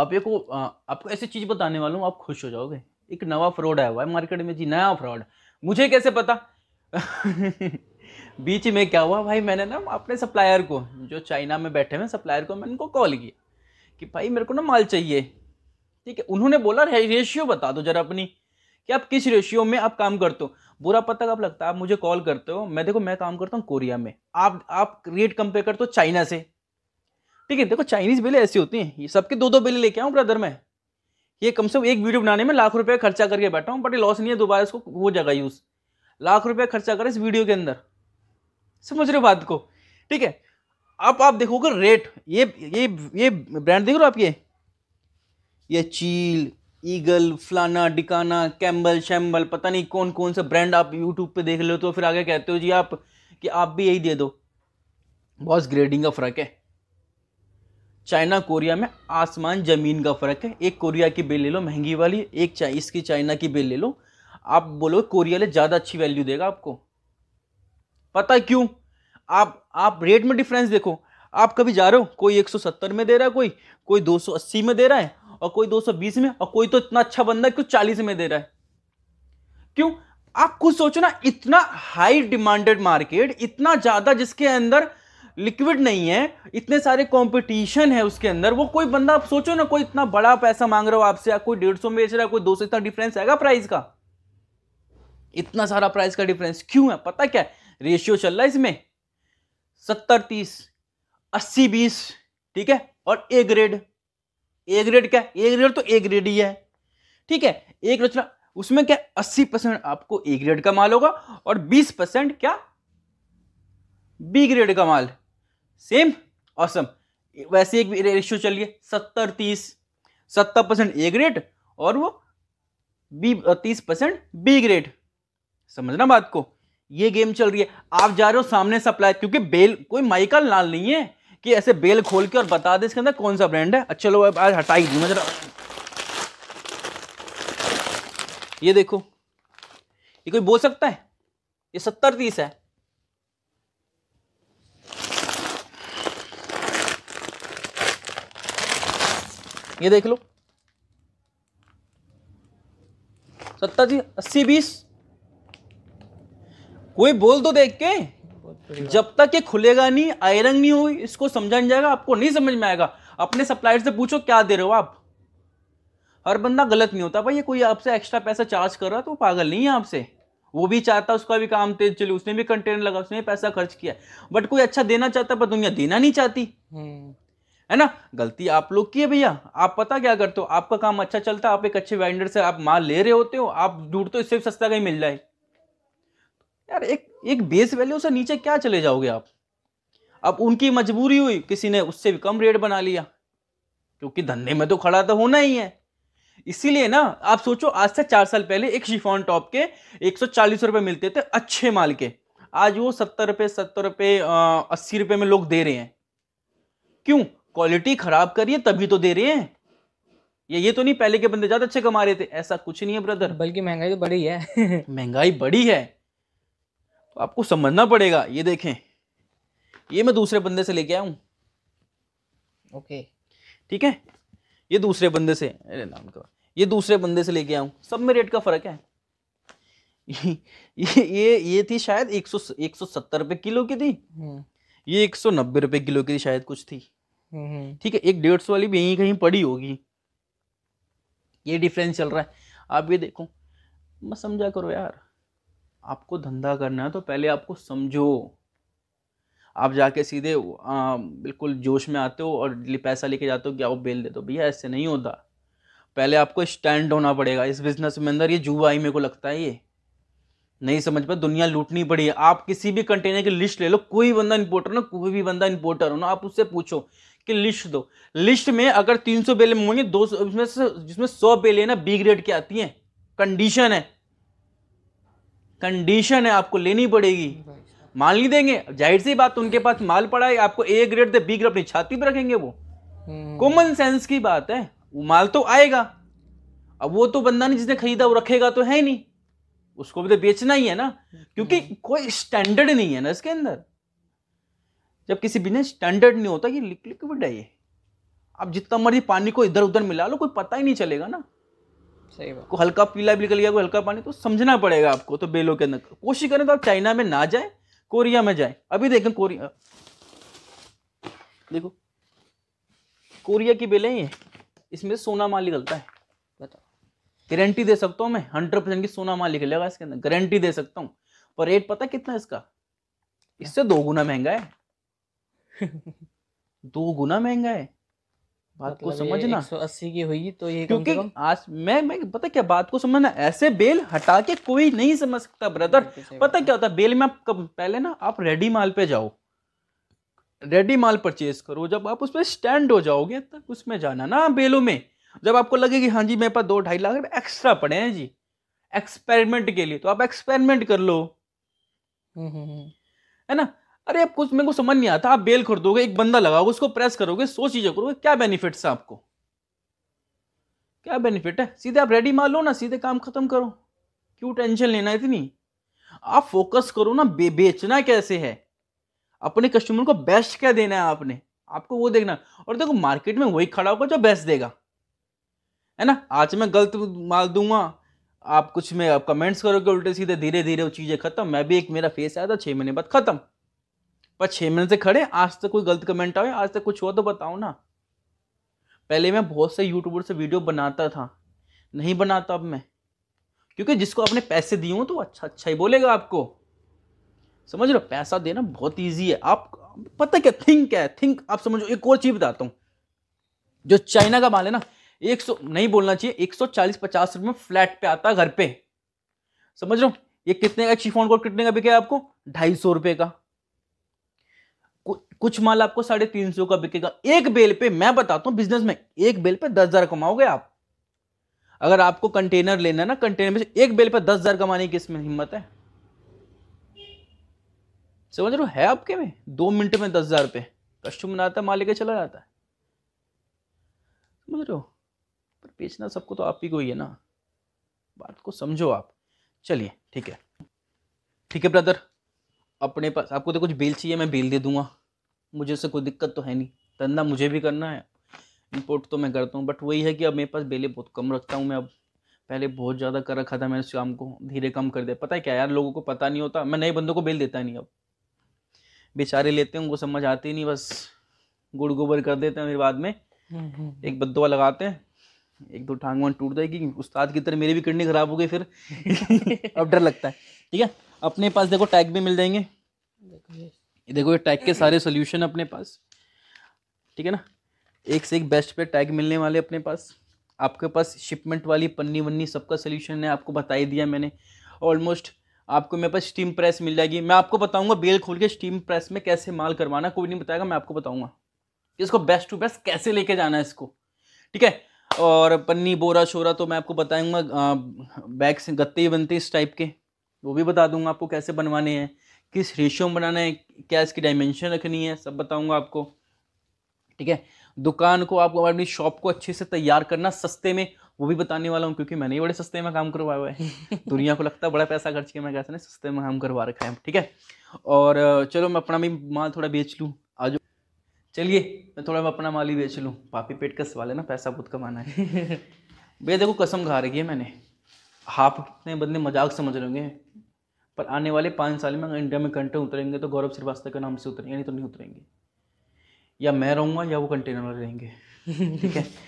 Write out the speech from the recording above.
आप को आपको ऐसी चीज़ बताने वाला हूँ आप खुश हो जाओगे एक नवा फ्रॉड आया हुआ है मार्केट में जी नया फ्रॉड मुझे कैसे पता बीच में क्या हुआ भाई मैंने ना अपने सप्लायर को जो चाइना में बैठे हुए सप्लायर को मैंने उनको कॉल किया कि भाई मेरे को ना माल चाहिए ठीक है उन्होंने बोला रेशियो बता दो जरा अपनी कि आप किस रेशियो में आप काम करते हो बुरा पता कब लगता है आप मुझे कॉल करते हो मैं देखो मैं काम करता हूँ कोरिया में आप आप रेट कंपेयर करते हो चाइना से ठीक है देखो चाइनीज बेले ऐसी होती हैं ये सबके दो दो बेले लेके आऊँ ब्रदर मैं ये कम से कम एक वीडियो बनाने में लाख रुपये खर्चा करके बैठा हूँ बट ये लॉस नहीं है दोबारा इसको हो जाएगा यूज़ लाख रुपये खर्चा करें इस वीडियो के अंदर समझ रहे हो बात को ठीक है अब आप देखोगे रेट ये ये ये ब्रांड देख रहे हो आप ये ये चील ईगल फलाना डिकाना कैम्बल शैम्बल पता नहीं कौन कौन सा ब्रांड आप यूट्यूब पे देख लो तो फिर आगे कहते हो जी आप कि आप भी यही दे दो बहुत ग्रेडिंग का फ़र्क है चाइना कोरिया में आसमान ज़मीन का फ़र्क है एक कोरिया की बेल ले लो महंगी वाली एक चा, इसकी चाइना की बेल ले लो आप बोलो कोरिया ले ज़्यादा अच्छी वैल्यू देगा आपको पता क्यों आप आप रेट में डिफरेंस देखो आप कभी जा रहे हो कोई 170 में दे रहा है कोई कोई 280 में दे रहा है और कोई 220 में और कोई तो इतना अच्छा बंदा क्यों चालीस में दे रहा है क्यों आप कुछ सोचो ना इतना हाई डिमांडेड मार्केट इतना ज़्यादा जिसके अंदर लिक्विड नहीं है इतने सारे कंपटीशन है उसके अंदर वो कोई बंदा आप सोचो ना कोई इतना बड़ा पैसा मांग रहा हो आपसे कोई डेढ़ सौ में बेच रहा है कोई दो सौ इतना डिफरेंस आएगा प्राइस का इतना सारा प्राइस का डिफरेंस क्यों है पता क्या रेशियो चल रहा है इसमें सत्तर तीस अस्सी बीस ठीक है और ए ग्रेड ए ग्रेड क्या ए ग्रेड तो ए ग्रेड ही है ठीक है एक रचना उसमें क्या अस्सी परसेंट आपको ए ग्रेड का माल होगा और बीस परसेंट क्या बी ग्रेड का माल सेम ऑसम वैसे एक रेशियो चलिए सत्तर तीस सत्तर परसेंट ए ग्रेड और वो बी तीस परसेंट बी ग्रेड समझना बात को ये गेम चल रही है आप जा रहे हो सामने सप्लाई क्योंकि बेल कोई माइकल लाल नहीं है कि ऐसे बेल खोल के और बता दे इसके अंदर कौन सा ब्रांड है अच्छा लो आज हटाई ही जरा तो- ये देखो ये कोई बोल सकता है ये सत्तर तीस है ये देख लो सत्ता जी अस्सी बीस कोई बोल तो देख के जब तक ये खुलेगा नहीं आयरन नहीं हुई इसको समझा नहीं जाएगा आपको नहीं समझ में आएगा अपने सप्लायर से पूछो क्या दे रहे हो आप हर बंदा गलत नहीं होता भाई ये कोई आपसे एक्स्ट्रा पैसा चार्ज कर रहा तो पागल नहीं है आपसे वो भी चाहता उसका भी काम तेज चले उसने भी कंटेनर लगा उसने भी पैसा खर्च किया बट कोई अच्छा देना चाहता पर दुनिया देना नहीं चाहती हम्म। है ना गलती आप लोग की है भैया आप पता क्या करते हो आपका काम अच्छा चलता है आप एक अच्छे वेंडर से आप माल ले रहे होते हो आप दूर तो इससे सस्ता कहीं मिल जाए यार एक एक बेस वैल्यू से नीचे क्या चले जाओगे आप अब उनकी मजबूरी हुई किसी ने उससे भी कम रेट बना लिया क्योंकि धंधे में तो खड़ा तो होना ही है इसीलिए ना आप सोचो आज से चार साल पहले एक शिफॉन टॉप के एक रुपए मिलते थे अच्छे माल के आज वो सत्तर रुपये सत्तर रुपये अस्सी रुपये में लोग दे रहे हैं क्यों क्वालिटी खराब करिए तभी तो दे रहे हैं ये ये तो नहीं पहले के बंदे ज्यादा अच्छे कमा रहे थे ऐसा कुछ नहीं है ब्रदर बल्कि महंगाई तो बड़ी है महंगाई बड़ी है तो आपको समझना पड़ेगा ये देखें ये मैं दूसरे बंदे से लेके आऊ ओके ठीक है ये दूसरे बंदे से अरे नाम का ये दूसरे बंदे से लेके आऊँ सब में रेट का फ़र्क है ये ये ये थी शायद एक सौ एक सौ सत्तर रुपये किलो की थी हम्म। ये एक सौ नब्बे रुपये किलो की थी शायद कुछ थी हम्म, हम्म। ठीक है एक डेढ़ सौ वाली भी यहीं कहीं पड़ी होगी ये डिफरेंस चल रहा है आप ये देखो मैं समझा करो यार आपको धंधा करना है तो पहले आपको समझो आप जाके सीधे आ, बिल्कुल जोश में आते हो और पैसा लेके जाते हो क्या वो बेल दे दो भैया ऐसे नहीं होता पहले आपको स्टैंड होना पड़ेगा इस बिज़नेस में अंदर ये जुआ ही मेरे को लगता है ये नहीं समझ पा दुनिया लूटनी पड़ी है आप किसी भी कंटेनर की लिस्ट ले लो कोई बंदा इंपोर्टर ना कोई भी बंदा इंपोर्टर हो ना आप उससे पूछो कि लिस्ट दो लिस्ट में अगर 300 बेलें मंगवाएंगे दो उसमें से जिसमें 100 बेलें ना बी ग्रेड की आती हैं कंडीशन है कंडीशन है आपको लेनी पड़ेगी माल नहीं देंगे जाहिर सी बात उनके पास माल पड़ा है आपको ए ग्रेड दे बी ग्रेड अपनी छाती पर रखेंगे वो कॉमन हम्म। सेंस की बात है वो माल तो आएगा अब वो तो बंदा नहीं जिसने खरीदा वो रखेगा तो है नहीं उसको भी तो बेचना ही है ना क्योंकि हम्म। कोई स्टैंडर्ड नहीं है ना इसके अंदर जब किसी बिजनेस स्टैंडर्ड नहीं होता ये लिक्विड है ये आप जितना मर्जी पानी को इधर उधर मिला लो कोई पता ही नहीं चलेगा ना सही बात को हल्का पीला भी निकल गया कोई हल्का पानी तो समझना पड़ेगा आपको तो बेलो के अंदर कोशिश करें तो आप चाइना में ना जाए कोरिया में जाए अभी देखें कोरिया देखो कोरिया की बेलें ये इसमें सोना माल निकलता है गारंटी दे सकता हूँ मैं हंड्रेड परसेंट की सोना माल निकलेगा इसके अंदर गारंटी दे सकता हूँ पर रेट पता कितना इसका इससे दो गुना महंगा है दो गुना महंगा है बात को मतलब समझना सौ अस्सी की हुई तो ये क्योंकि कम आज मैं मैं पता क्या बात को समझना ऐसे बेल हटा के कोई नहीं समझ सकता ब्रदर पता क्या होता है बेल में आप पहले ना आप रेडी माल पे जाओ रेडी माल परचेज करो जब आप उसमें स्टैंड हो जाओगे तब उसमें जाना ना बेलों में जब आपको लगे कि हाँ जी मेरे पास दो ढाई लाख रुपए एक्स्ट्रा पड़े हैं जी एक्सपेरिमेंट के लिए तो आप एक्सपेरिमेंट कर लो हम्म, हम्म, हम्म। है ना अरे आप कुछ मेरे को समझ नहीं आता आप बेल खरीदोगे एक बंदा लगाओगे उसको प्रेस करोगे सो चीजें करोगे क्या बेनिफिट्स है आपको क्या बेनिफिट है सीधे आप रेडी मार लो ना सीधे काम खत्म करो क्यों टेंशन लेना इतनी आप फोकस करो ना बे, बेचना कैसे है अपने कस्टमर को बेस्ट क्या देना है आपने आपको वो देखना और देखो मार्केट में वही खड़ा होगा जो बेस्ट देगा है ना आज मैं गलत माल दूंगा आप कुछ में आप कमेंट्स करोगे उल्टे सीधे धीरे धीरे वो चीज़ें खत्म मैं भी एक मेरा फेस आया था छह महीने बाद खत्म पर छह महीने से खड़े आज तक कोई गलत कमेंट आए आज तक कुछ हुआ तो बताओ ना पहले मैं बहुत से यूट्यूबर से वीडियो बनाता था नहीं बनाता अब मैं क्योंकि जिसको आपने पैसे दिए हों तो अच्छा अच्छा ही बोलेगा आपको समझ लो पैसा देना बहुत ईजी है आप पता क्या थिंक क्या है थिंक आप समझो एक और चीज़ बताता हूँ जो चाइना का माल है ना एक सौ नहीं बोलना चाहिए एक सौ चालीस पचास रुपये में फ्लैट पे आता है घर पे समझ लो ये कितने का चीफोन कोट कितने का बिके आपको ढाई सौ रुपये का कुछ माल आपको साढ़े तीन सौ का बिकेगा एक बेल पे मैं बताता हूं बिजनेस में एक बेल पे दस हजार कमाओगे आप अगर आपको कंटेनर लेना ना कंटेनर में से एक बेल पे दस हजार कमाने की इसमें हिम्मत है समझ रहे हो है आपके में दो मिनट में दस हजार रुपये कस्टमर आता है माल लेके चला जाता है समझ रहे हो पर बेचना सबको तो आप ही को ही है ना बात को समझो आप चलिए ठीक है ठीक है ब्रदर अपने पास आपको तो कुछ बेल चाहिए मैं बेल दे दूँगा मुझे उससे कोई दिक्कत तो है नहीं धंधा मुझे भी करना है इम्पोर्ट तो मैं करता हूँ बट वही है कि अब मेरे पास बेले बहुत कम रखता हूँ मैं अब पहले बहुत ज़्यादा कर रखा था मैंने उस काम को धीरे कम कर दिया पता है क्या यार लोगों को पता नहीं होता मैं नए बंदों को बेल देता नहीं अब बेचारे लेते हैं उनको समझ आती नहीं बस गुड़ गोबर कर देते हैं फिर बाद में हम्म, हम्म, हम्म। एक बदवा लगाते हैं एक दो ठांग वन टूट जाएगी उस्ताद की तरह मेरी भी किडनी खराब हो गई फिर अब डर लगता है ठीक है अपने पास देखो टैग भी मिल जाएंगे देखो ये टैग के सारे सोल्यूशन अपने पास ठीक है ना एक से एक बेस्ट पे टैग मिलने वाले अपने पास आपके पास शिपमेंट वाली पन्नी वन्नी सबका सोल्यूशन है आपको बता ही दिया मैंने ऑलमोस्ट आपको मेरे पास स्टीम प्रेस मिल जाएगी मैं आपको बताऊंगा बेल खोल के स्टीम प्रेस में कैसे माल करवाना कोई नहीं बताएगा मैं आपको बताऊंगा इसको बेस्ट टू बेस्ट कैसे लेके जाना है इसको ठीक है और पन्नी बोरा शोरा तो मैं आपको बताऊंगा बैग से गत्ते ही बनते इस टाइप के वो भी बता दूंगा आपको कैसे बनवाने हैं किस रेशियो में बनाना है क्या इसकी डायमेंशन रखनी है सब बताऊंगा आपको ठीक है दुकान को आपको अपनी शॉप को अच्छे से तैयार करना सस्ते में वो भी बताने वाला हूँ क्योंकि मैंने ही बड़े सस्ते में काम करवाया हुआ है दुनिया को लगता है बड़ा पैसा खर्च किया मैं कैसे नहीं सस्ते में काम करवा रखा है ठीक है और चलो मैं अपना भी माल थोड़ा बेच लूँ आज चलिए मैं थोड़ा अपना माल ही बेच लूँ पापी पेट का सवाल है ना पैसा बहुत कमाना है भैया देखो कसम खा रही है मैंने हाफ अपने बंदे मजाक समझ रहे पर आने वाले पाँच साल में अगर इंडिया में कंटेनर उतरेंगे तो गौरव श्रीवास्तव के नाम से उतरेंगे नहीं तो नहीं उतरेंगे या मैं रहूँगा या वो कंटेनर वाले रहेंगे ठीक है